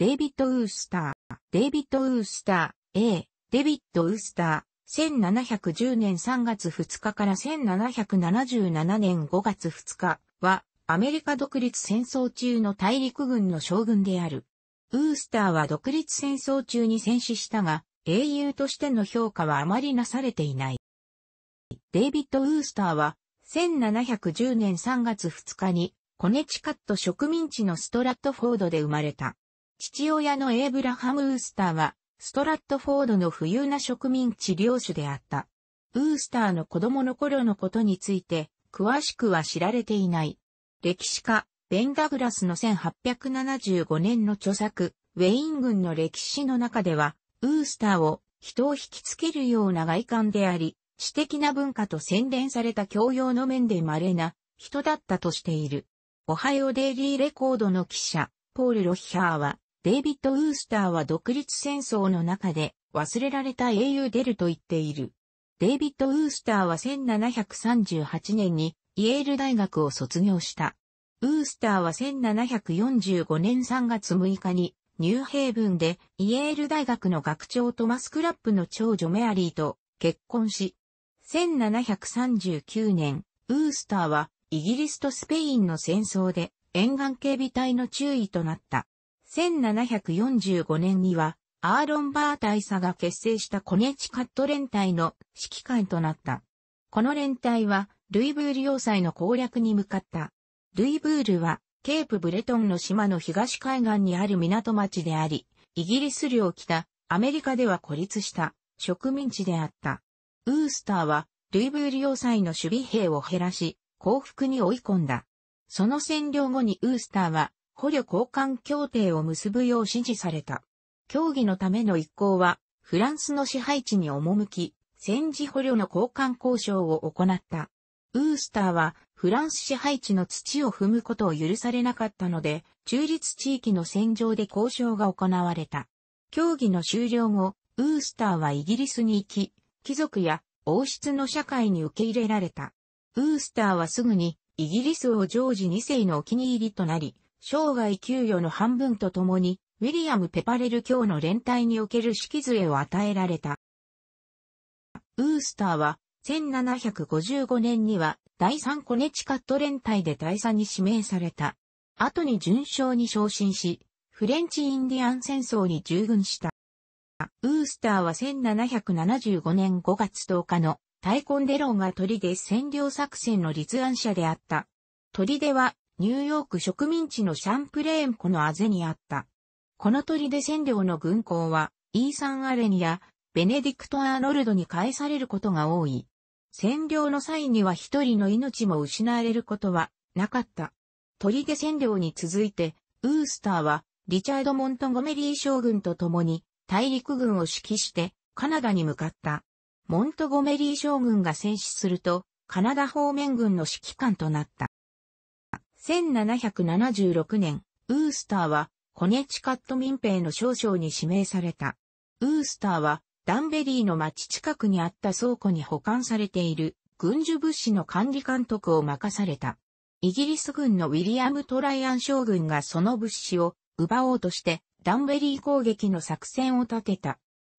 デイビッド・ウースター、デイビッド・ウースター、A、デビッド・ウースター、1710年3月2日から1777年5月2日は、アメリカ独立戦争中の大陸軍の将軍である。ウースターは独立戦争中に戦死したが、英雄としての評価はあまりなされていない。デイビッド・ウースターは、1710年3月2日に、コネチカット植民地のストラットフォードで生まれた。父親のエイブラハム・ウースターは、ストラットフォードの富裕な植民地領主であった。ウースターの子供の頃のことについて、詳しくは知られていない。歴史家、ベン・ダグラスの1875年の著作、ウェイン軍の歴史の中では、ウースターを人を引きつけるような外観であり、知的な文化と洗練された教養の面で稀な人だったとしている。オハイオデイリーレコードの記者、ポール・ロッヒャーは、デイビッド・ウースターは独立戦争の中で忘れられた英雄デルと言っている。デイビッド・ウースターは1738年にイェール大学を卒業した。ウースターは1745年3月6日にニューヘイブンでイェール大学の学長トマス・クラップの長女メアリーと結婚し、1739年、ウースターはイギリスとスペインの戦争で沿岸警備隊の注意となった。1745年には、アーロン・バー大佐が結成したコネチカット連隊の指揮官となった。この連隊は、ルイブール要塞の攻略に向かった。ルイブールは、ケープブレトンの島の東海岸にある港町であり、イギリス領北、アメリカでは孤立した植民地であった。ウースターは、ルイブール要塞の守備兵を減らし、降伏に追い込んだ。その占領後にウースターは、捕虜交換協定を結ぶよう指示された。協議のための一行は、フランスの支配地に赴き、戦時捕虜の交換交渉を行った。ウースターは、フランス支配地の土を踏むことを許されなかったので、中立地域の戦場で交渉が行われた。協議の終了後、ウースターはイギリスに行き、貴族や王室の社会に受け入れられた。ウースターはすぐにイギリス王ジョージ2世のお気に入りとなり、生涯給与の半分とともに、ウィリアム・ペパレル卿の連帯における式図を与えられた。ウースターは、1755年には第3コネチカット連隊で大佐に指名された。後に順将に昇進し、フレンチ・インディアン戦争に従軍した。ウースターは1775年5月10日のタイコンデロンが砦占領作戦の立案者であった。砦はニューヨーク植民地のシャンプレーン湖のあぜにあった。この砦占領の軍港は、イーサン・アレンやベネディクト・アーノルドに返されることが多い。占領の際には一人の命も失われることはなかった。砦占領に続いて、ウースターはリチャード・モントゴメリー将軍と共に大陸軍を指揮してカナダに向かった。モントゴメリー将軍が戦死すると、カナダ方面軍の指揮官となった。1776年、ウースターはコネチカット民兵の少将に指名された。ウースターはダンベリーの町近くにあった倉庫に保管されている軍需物資の管理監督を任された。イギリス軍のウィリアム・トライアン将軍がその物資を奪おうとしてダンベリー攻撃の作戦を立てた。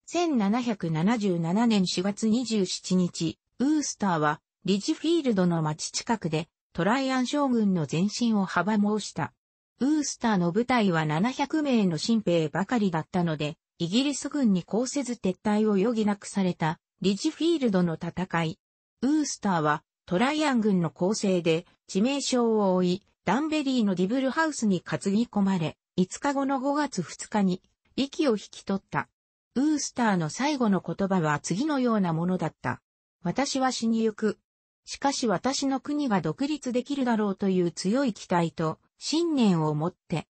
1777年4月27日、ウースターはリジフィールドの町近くでトライアン将軍の前進を阻もうした。ウースターの部隊は700名の新兵ばかりだったので、イギリス軍に抗せず撤退を余儀なくされた、リジフィールドの戦い。ウースターは、トライアン軍の攻勢で、致命傷を負い、ダンベリーのディブルハウスに担ぎ込まれ、5日後の5月2日に、息を引き取った。ウースターの最後の言葉は次のようなものだった。私は死にゆく。しかし私の国が独立できるだろうという強い期待と信念を持って。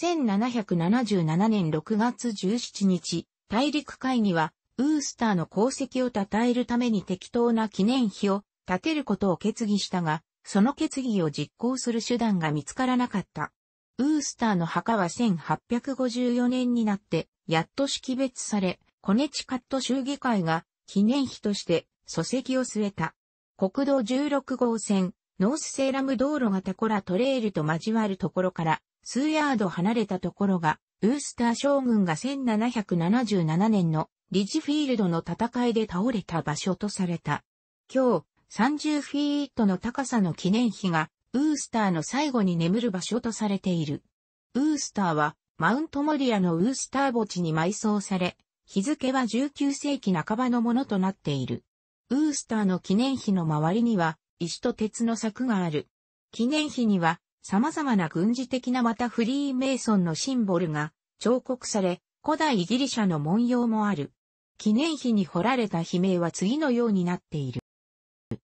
1777年6月17日、大陸会議は、ウースターの功績を称えるために適当な記念碑を建てることを決議したが、その決議を実行する手段が見つからなかった。ウースターの墓は1854年になって、やっと識別され、コネチカット州議会が記念碑として礎石を据えた。国道16号線、ノースセーラム道路がタコラトレールと交わるところから、数ヤード離れたところが、ウースター将軍が1777年のリジフィールドの戦いで倒れた場所とされた。今日、30フィートの高さの記念碑が、ウースターの最後に眠る場所とされている。ウースターは、マウントモリアのウースター墓地に埋葬され、日付は19世紀半ばのものとなっている。ウースターの記念碑の周りには、石と鉄の柵がある。記念碑には、様々な軍事的なまたフリーメイソンのシンボルが彫刻され、古代ギリシャの文様もある。記念碑に彫られた碑鳴は次のようになっている。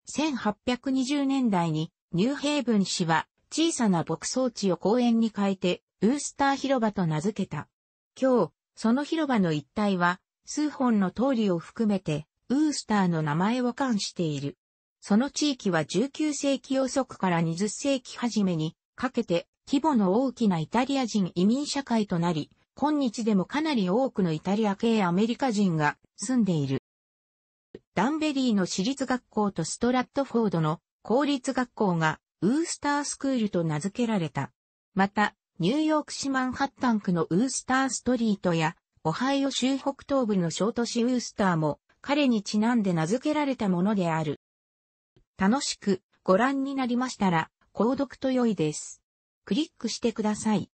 1820年代にニューヘイブン氏は小さな牧草地を公園に変えてウースター広場と名付けた。今日、その広場の一帯は数本の通りを含めてウースターの名前を冠している。その地域は19世紀遅くから20世紀初めにかけて規模の大きなイタリア人移民社会となり、今日でもかなり多くのイタリア系アメリカ人が住んでいる。ダンベリーの私立学校とストラットフォードの公立学校がウースタースクールと名付けられた。また、ニューヨーク市マンハッタン区のウースターストリートや、オハイオ州北東部の小都市ウースターも彼にちなんで名付けられたものである。楽しくご覧になりましたら、購読と良いです。クリックしてください。